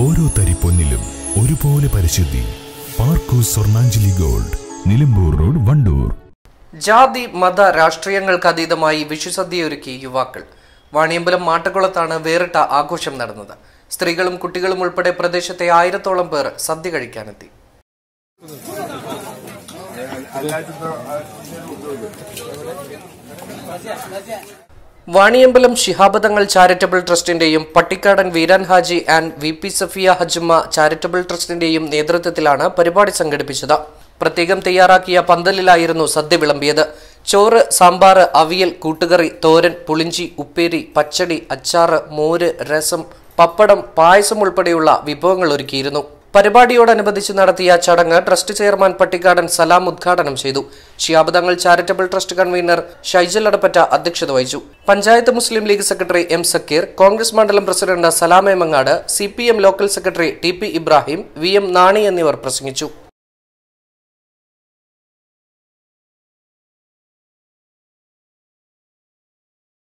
ഓരോ തരിപ്പൊന്നിലും ഒരുപോലെ പരിശുദ്ധി പാർക്കു സ്വർണാഞ്ജലി ഗോൾഡ് നിലമ്പൂർ റോഡ് വണ്ടൂർ ജാതി മത രാഷ്ട്രീയങ്ങൾക്ക് അതീതമായി വിഷുസദ്യയൊരുക്കി യുവാക്കൾ വാണിയമ്പലം മാട്ടക്കുളത്താണ് വേറിട്ട ആഘോഷം നടന്നത് സ്ത്രീകളും കുട്ടികളും ഉൾപ്പെടെ പ്രദേശത്തെ ആയിരത്തോളം പേർ സദ്യ കഴിക്കാനെത്തി വാണിയമ്പലം ശിഹാബദങ്ങൾ ചാരിറ്റബിൾ ട്രസ്റ്റിന്റെയും Pattikkadan Veeran Haji and V P Safiya Hajuma charitable ട്രസ്റ്റിന്റെയും നേതൃത്വത്തിലാണ് പരിപാടി സംഘടിപ്പിച്ചത് പ്രത്യേകം തയ്യാറാക്കിയ പന്തലിലായിരുന്നു സദ്യ വിളമ്പിയത് ചോറ് സാമ്പാർ അവിയൽ കൂട്ടുകറി തോരൻ പുളിഞ്ചി ഉപ്പേരി പച്ചടി അച്ചാറ് മോര് രസം പപ്പടം പായസം ഉൾപ്പെടെയുള്ള വിഭവങ്ങൾ ഒരുക്കിയിരുന്നു പരിപാടിയോടനുബന്ധിച്ച് നടത്തിയ ചടങ്ങ് ട്രസ്റ്റ് ചെയർമാൻ പട്ടിക്കാടൻ സലാം ഉദ്ഘാടനം ചെയ്തു Shihab Thangal charitable trust convener Shaijal Adappatta അധ്യക്ഷത വഹിച്ചു പഞ്ചായത്ത് മുസ്ലിം ലീഗ് സെക്രട്ടറി എം സക്കീർ കോൺഗ്രസ് മണ്ഡലം president Salam Emangad C local secretary T Ibrahim V Nani എന്നിവർ പ്രസംഗിച്ചു